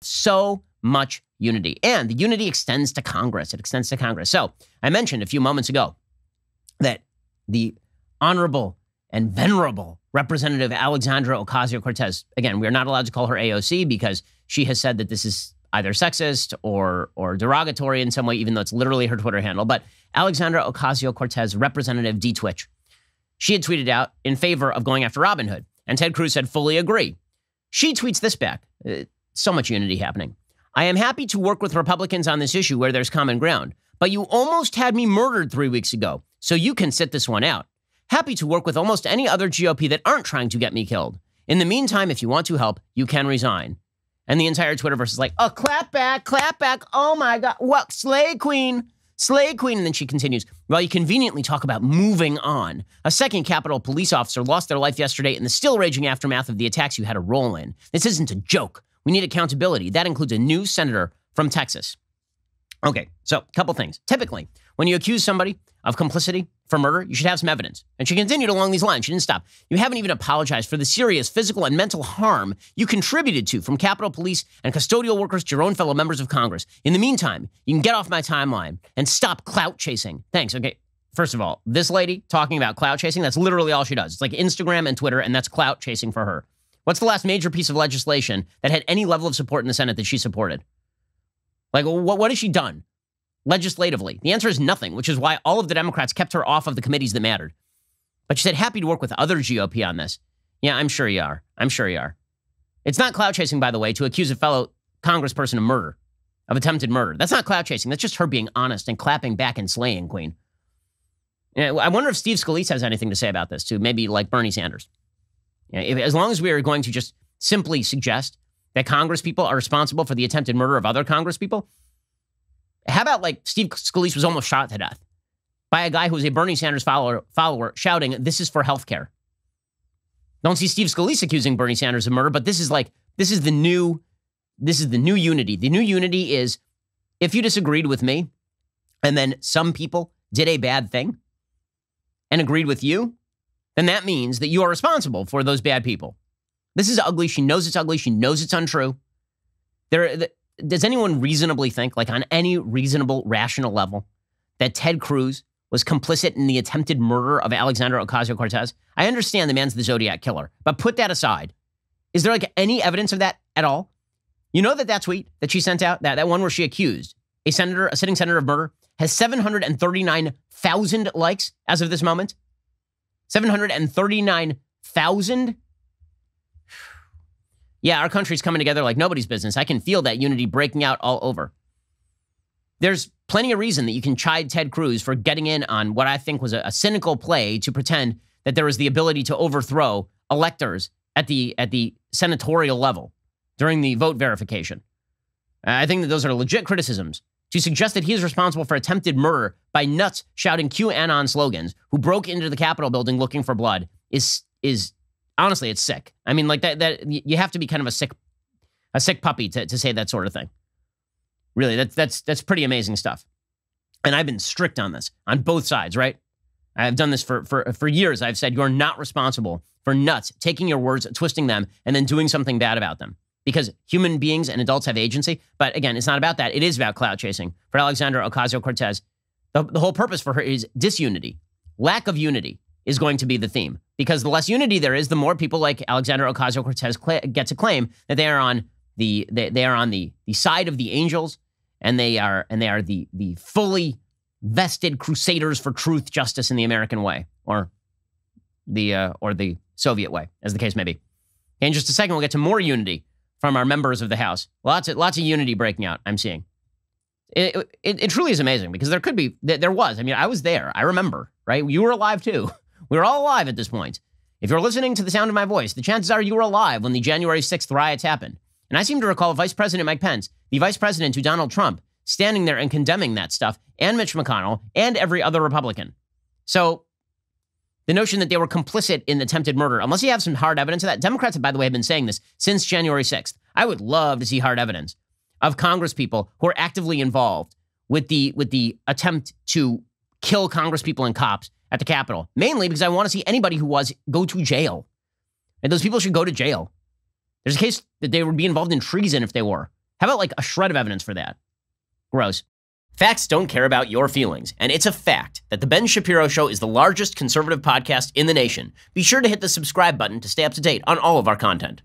So much unity. And the unity extends to Congress. It extends to Congress. So I mentioned a few moments ago that the honorable and venerable Representative Alexandra Ocasio Cortez, again, we are not allowed to call her AOC because she has said that this is either sexist or, or derogatory in some way, even though it's literally her Twitter handle. But Alexandra Ocasio Cortez, Representative D Twitch, she had tweeted out in favor of going after Robin Hood. And Ted Cruz said, fully agree. She tweets this back. Uh, so much unity happening. I am happy to work with Republicans on this issue where there's common ground, but you almost had me murdered three weeks ago, so you can sit this one out. Happy to work with almost any other GOP that aren't trying to get me killed. In the meantime, if you want to help, you can resign. And the entire Twitterverse is like, oh, clap back, clap back. Oh my God. What? Slay Queen. Slay Queen. And then she continues, Well, you conveniently talk about moving on, a second Capitol police officer lost their life yesterday in the still raging aftermath of the attacks you had a role in. This isn't a joke. We need accountability. That includes a new senator from Texas. Okay, so a couple things. Typically, when you accuse somebody of complicity for murder, you should have some evidence. And she continued along these lines. She didn't stop. You haven't even apologized for the serious physical and mental harm you contributed to from Capitol Police and custodial workers to your own fellow members of Congress. In the meantime, you can get off my timeline and stop clout chasing. Thanks. Okay. First of all, this lady talking about clout chasing, that's literally all she does. It's like Instagram and Twitter, and that's clout chasing for her. What's the last major piece of legislation that had any level of support in the Senate that she supported? Like, what, what has she done legislatively? The answer is nothing, which is why all of the Democrats kept her off of the committees that mattered. But she said, happy to work with other GOP on this. Yeah, I'm sure you are. I'm sure you are. It's not cloud chasing, by the way, to accuse a fellow congressperson of murder, of attempted murder. That's not cloud chasing. That's just her being honest and clapping back and slaying queen. I wonder if Steve Scalise has anything to say about this, too. Maybe like Bernie Sanders. You know, if, as long as we are going to just simply suggest that Congress people are responsible for the attempted murder of other Congress people, how about like Steve Scalise was almost shot to death by a guy who was a Bernie Sanders follower, follower shouting, "This is for healthcare." Don't see Steve Scalise accusing Bernie Sanders of murder, but this is like this is the new this is the new unity. The new unity is if you disagreed with me, and then some people did a bad thing and agreed with you, then that means that you are responsible for those bad people. This is ugly. She knows it's ugly. She knows it's untrue. There, th- does anyone reasonably think, like on any reasonable, rational level, that Ted Cruz was complicit in the attempted murder of Alexander Ocasio Cortez? I understand the man's the Zodiac killer, but put that aside. Is there like any evidence of that at all? You know that that tweet that she sent out, that, that one where she accused a senator, a sitting senator of murder, has 739,000 likes as of this moment. 739,000? Yeah, our country's coming together like nobody's business. I can feel that unity breaking out all over. There's plenty of reason that you can chide Ted Cruz for getting in on what I think was a, a cynical play to pretend that there was the ability to overthrow electors at the at the senatorial level during the vote verification. I think that those are legit criticisms to suggest that he is responsible for attempted murder by nuts shouting QAnon slogans who broke into the Capitol building looking for blood is is honestly it's sick. I mean like that that you have to be kind of a sick a sick puppy to, to say that sort of thing. Really, that's that's that's pretty amazing stuff. And I've been strict on this on both sides, right? I've done this for for for years. I've said you're not responsible for nuts taking your words, twisting them, and then doing something bad about them because human beings and adults have agency. But again, it's not about that. It is about cloud chasing. For Alexandra Ocasio Cortez, the, the whole purpose for her is disunity. Lack of unity is going to be the theme because the less unity there is, the more people like Alexandra Ocasio Cortez cl- get to claim that they are on the they, they are on the the side of the angels and they are and they are the the fully vested crusaders for truth, justice, in the American way, or the uh, or the Soviet way, as the case may be. In just a second, we'll get to more unity from our members of the House. Lots of lots of unity breaking out. I'm seeing. It, it, it, truly is amazing because there could be there was. I mean, I was there. I remember. Right, you were alive too. We were all alive at this point. If you're listening to the sound of my voice, the chances are you were alive when the January 6th riots happened. And I seem to recall Vice President Mike Pence, the Vice President to Donald Trump, standing there and condemning that stuff, and Mitch McConnell, and every other Republican. So the notion that they were complicit in attempted murder, unless you have some hard evidence of that. Democrats, by the way, have been saying this since January 6th. I would love to see hard evidence of Congress people who are actively involved with the with the attempt to kill Congress people and cops at the Capitol, mainly because I want to see anybody who was go to jail. And those people should go to jail. There's a case that they would be involved in treason if they were. How about like a shred of evidence for that? Gross. Facts don't care about your feelings, and it's a fact that The Ben Shapiro Show is the largest conservative podcast in the nation. Be sure to hit the subscribe button to stay up to date on all of our content.